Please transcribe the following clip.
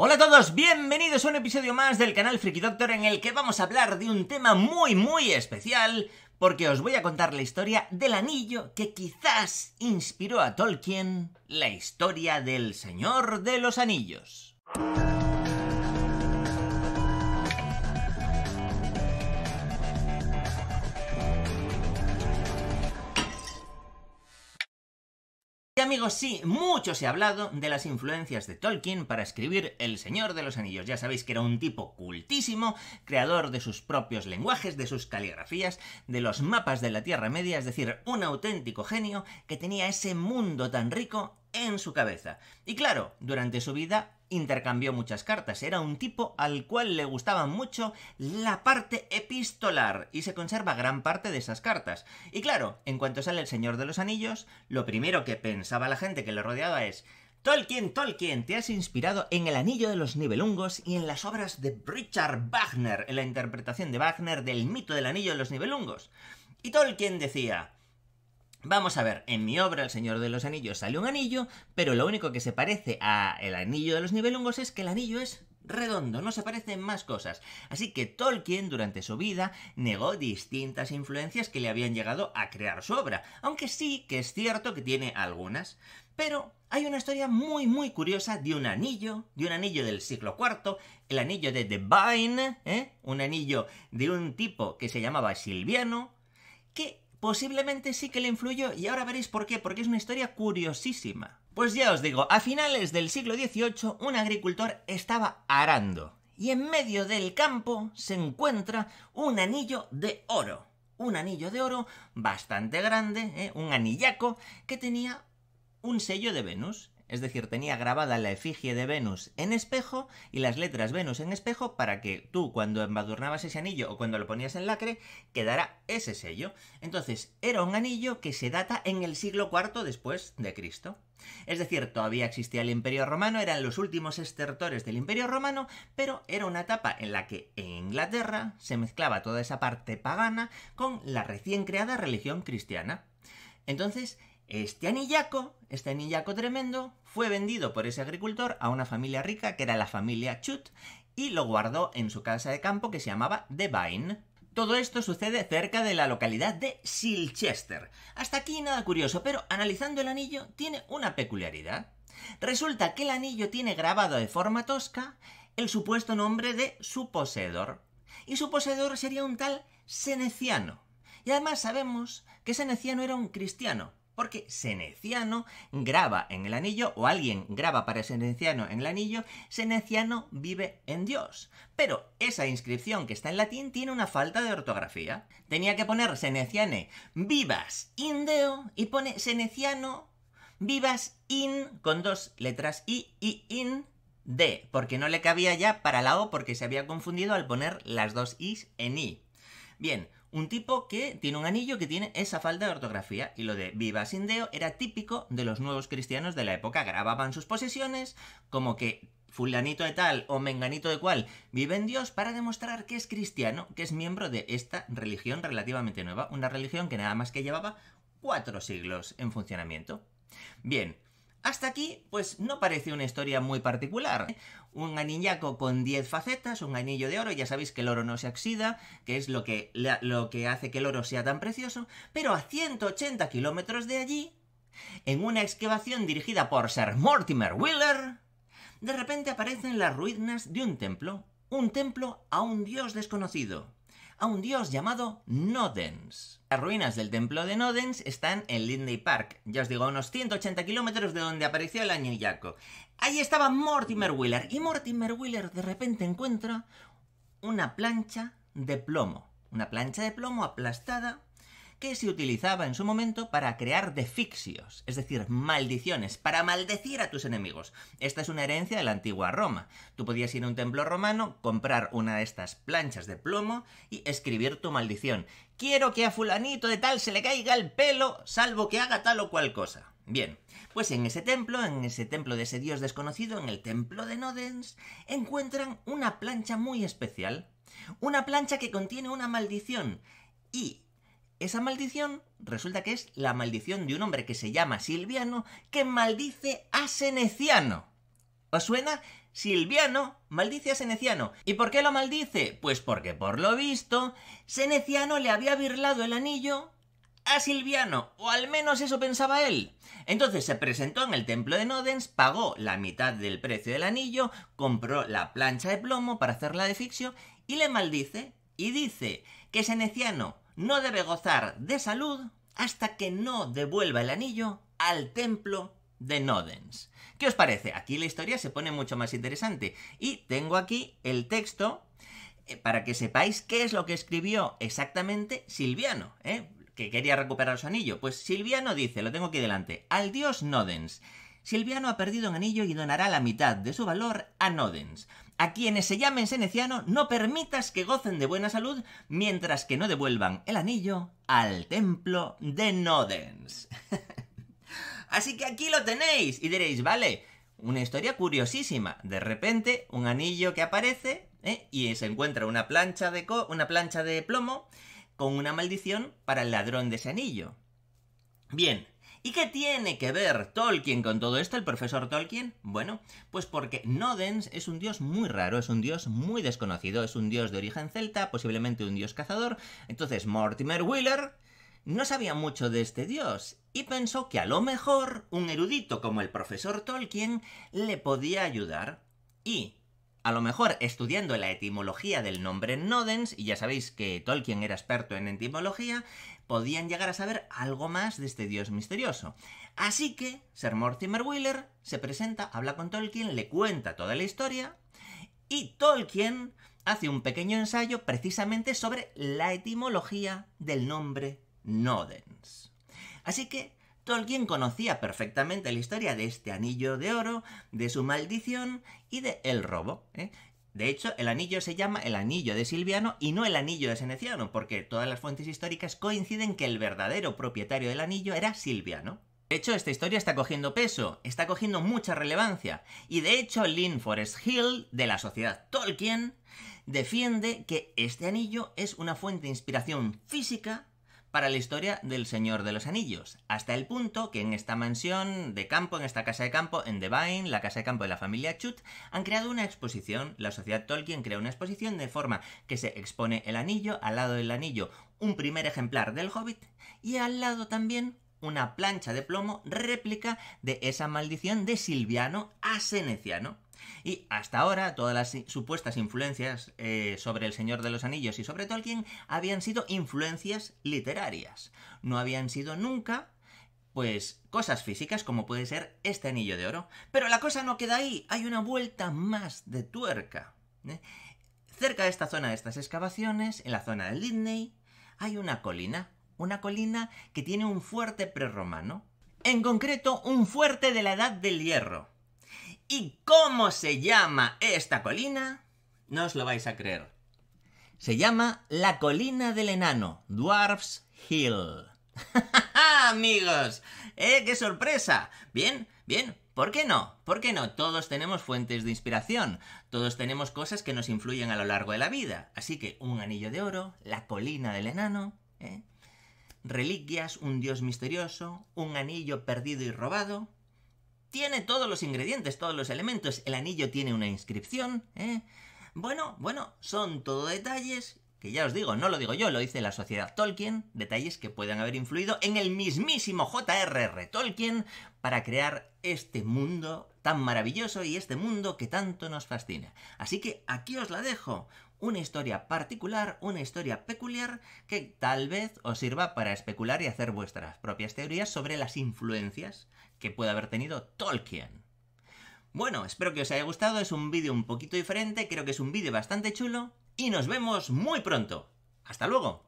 Hola a todos, bienvenidos a un episodio más del canal Frikidoctor Doctor en el que vamos a hablar de un tema muy muy especial porque os voy a contar la historia del anillo que quizás inspiró a Tolkien la historia del Señor de los Anillos. Y amigos, sí, mucho se ha hablado de las influencias de Tolkien para escribir El Señor de los Anillos. Ya sabéis que era un tipo cultísimo, creador de sus propios lenguajes, de sus caligrafías, de los mapas de la Tierra Media, es decir, un auténtico genio que tenía ese mundo tan rico en su cabeza. Y claro, durante su vida intercambió muchas cartas. Era un tipo al cual le gustaba mucho la parte epistolar y se conserva gran parte de esas cartas. Y claro, en cuanto sale el Señor de los Anillos, lo primero que pensaba la gente que le rodeaba es Tolkien, Tolkien, te has inspirado en El Anillo de los Nibelungos y en las obras de Richard Wagner, en la interpretación de Wagner del mito del Anillo de los Nibelungos. Y Tolkien decía, Vamos a ver, en mi obra El Señor de los Anillos sale un anillo, pero lo único que se parece a el anillo de los nivelungos es que el anillo es redondo, no se parecen más cosas. Así que Tolkien durante su vida negó distintas influencias que le habían llegado a crear su obra, aunque sí que es cierto que tiene algunas. Pero hay una historia muy muy curiosa de un anillo, de un anillo del siglo IV, el anillo de The ¿eh? un anillo de un tipo que se llamaba Silviano, que Posiblemente sí que le influyó y ahora veréis por qué, porque es una historia curiosísima. Pues ya os digo, a finales del siglo XVIII un agricultor estaba arando y en medio del campo se encuentra un anillo de oro. Un anillo de oro bastante grande, ¿eh? un anillaco, que tenía un sello de Venus es decir, tenía grabada la efigie de Venus en espejo y las letras Venus en espejo para que tú cuando embadurnabas ese anillo o cuando lo ponías en lacre quedara ese sello. Entonces, era un anillo que se data en el siglo IV después de Cristo. Es decir, todavía existía el Imperio Romano, eran los últimos estertores del Imperio Romano, pero era una etapa en la que en Inglaterra se mezclaba toda esa parte pagana con la recién creada religión cristiana. Entonces, este anillaco, este anillaco tremendo, fue vendido por ese agricultor a una familia rica que era la familia Chut y lo guardó en su casa de campo que se llamaba The Vine. Todo esto sucede cerca de la localidad de Silchester. Hasta aquí nada curioso, pero analizando el anillo tiene una peculiaridad. Resulta que el anillo tiene grabado de forma tosca el supuesto nombre de su poseedor. Y su poseedor sería un tal Seneciano. Y además sabemos que Seneciano era un cristiano, porque Seneciano graba en el anillo, o alguien graba para Seneciano en el anillo, Seneciano vive en Dios. Pero esa inscripción que está en latín tiene una falta de ortografía. Tenía que poner Seneciane vivas in Deo y pone Seneciano vivas in con dos letras i y in de, porque no le cabía ya para la O porque se había confundido al poner las dos is en i. Bien, un tipo que tiene un anillo que tiene esa falda de ortografía, y lo de viva sin deo era típico de los nuevos cristianos de la época. Grababan sus posesiones como que fulanito de tal o menganito de cual vive en Dios para demostrar que es cristiano, que es miembro de esta religión relativamente nueva, una religión que nada más que llevaba cuatro siglos en funcionamiento. Bien, hasta aquí, pues no parece una historia muy particular. Un anillaco con 10 facetas, un anillo de oro, ya sabéis que el oro no se oxida, que es lo que, lo que hace que el oro sea tan precioso, pero a 180 kilómetros de allí, en una excavación dirigida por Sir Mortimer Wheeler, de repente aparecen las ruinas de un templo, un templo a un dios desconocido a un dios llamado Nodens. Las ruinas del templo de Nodens están en Lindley Park, ya os digo, a unos 180 kilómetros de donde apareció el año Yaco. Ahí estaba Mortimer Wheeler, y Mortimer Wheeler de repente encuentra una plancha de plomo. Una plancha de plomo aplastada que se utilizaba en su momento para crear defixios, es decir, maldiciones, para maldecir a tus enemigos. Esta es una herencia de la antigua Roma. Tú podías ir a un templo romano, comprar una de estas planchas de plomo y escribir tu maldición. Quiero que a fulanito de tal se le caiga el pelo, salvo que haga tal o cual cosa. Bien, pues en ese templo, en ese templo de ese dios desconocido, en el templo de Nodens, encuentran una plancha muy especial. Una plancha que contiene una maldición. Y esa maldición resulta que es la maldición de un hombre que se llama Silviano que maldice a Seneciano. ¿Os suena? Silviano maldice a Seneciano. ¿Y por qué lo maldice? Pues porque por lo visto, Seneciano le había birlado el anillo a Silviano, o al menos eso pensaba él. Entonces se presentó en el templo de Nodens, pagó la mitad del precio del anillo, compró la plancha de plomo para hacerla de fixio y le maldice y dice que Seneciano no debe gozar de salud hasta que no devuelva el anillo al templo de Nodens. ¿Qué os parece? Aquí la historia se pone mucho más interesante. Y tengo aquí el texto eh, para que sepáis qué es lo que escribió exactamente Silviano, ¿eh? que quería recuperar su anillo. Pues Silviano dice, lo tengo aquí delante, al dios Nodens, Silviano ha perdido un anillo y donará la mitad de su valor a Nodens. A quienes se llamen Seneciano, no permitas que gocen de buena salud mientras que no devuelvan el anillo al templo de Nodens. Así que aquí lo tenéis y diréis, vale, una historia curiosísima. De repente, un anillo que aparece ¿eh? y se encuentra una plancha, de una plancha de plomo con una maldición para el ladrón de ese anillo. Bien, ¿Y qué tiene que ver Tolkien con todo esto, el profesor Tolkien? Bueno, pues porque Nodens es un dios muy raro, es un dios muy desconocido, es un dios de origen celta, posiblemente un dios cazador. Entonces Mortimer Wheeler no sabía mucho de este dios y pensó que a lo mejor un erudito como el profesor Tolkien le podía ayudar. Y a lo mejor estudiando la etimología del nombre Nodens, y ya sabéis que Tolkien era experto en etimología, podían llegar a saber algo más de este dios misterioso. Así que Sir Mortimer Wheeler se presenta, habla con Tolkien, le cuenta toda la historia y Tolkien hace un pequeño ensayo precisamente sobre la etimología del nombre Nodens. Así que Tolkien conocía perfectamente la historia de este anillo de oro, de su maldición y de el robo. ¿eh? De hecho, el anillo se llama el anillo de Silviano y no el anillo de Seneciano, porque todas las fuentes históricas coinciden que el verdadero propietario del anillo era Silviano. De hecho, esta historia está cogiendo peso, está cogiendo mucha relevancia, y de hecho Lynn Forest Hill, de la sociedad Tolkien, defiende que este anillo es una fuente de inspiración física para la historia del Señor de los Anillos, hasta el punto que en esta mansión de campo, en esta casa de campo, en Devine, la casa de campo de la familia Chut, han creado una exposición, la sociedad Tolkien crea una exposición de forma que se expone el anillo, al lado del anillo un primer ejemplar del Hobbit y al lado también una plancha de plomo réplica de esa maldición de Silviano a y hasta ahora todas las supuestas influencias eh, sobre El Señor de los Anillos y sobre Tolkien habían sido influencias literarias. No habían sido nunca pues cosas físicas como puede ser este anillo de oro. Pero la cosa no queda ahí, hay una vuelta más de tuerca. ¿eh? Cerca de esta zona de estas excavaciones, en la zona del Lidney, hay una colina, una colina que tiene un fuerte prerromano, en concreto un fuerte de la Edad del Hierro. ¿Y cómo se llama esta colina? No os lo vais a creer. Se llama la colina del enano, Dwarf's Hill. Amigos, ¡eh, qué sorpresa! Bien, bien, ¿por qué no? ¿Por qué no? Todos tenemos fuentes de inspiración, todos tenemos cosas que nos influyen a lo largo de la vida. Así que un anillo de oro, la colina del enano, eh. reliquias, un dios misterioso, un anillo perdido y robado, tiene todos los ingredientes, todos los elementos. El anillo tiene una inscripción. ¿eh? Bueno, bueno, son todo detalles que ya os digo, no lo digo yo, lo dice la sociedad Tolkien, detalles que puedan haber influido en el mismísimo J.R.R. Tolkien para crear este mundo tan maravilloso y este mundo que tanto nos fascina. Así que aquí os la dejo, una historia particular, una historia peculiar que tal vez os sirva para especular y hacer vuestras propias teorías sobre las influencias que puede haber tenido Tolkien. Bueno, espero que os haya gustado, es un vídeo un poquito diferente, creo que es un vídeo bastante chulo y nos vemos muy pronto. ¡Hasta luego!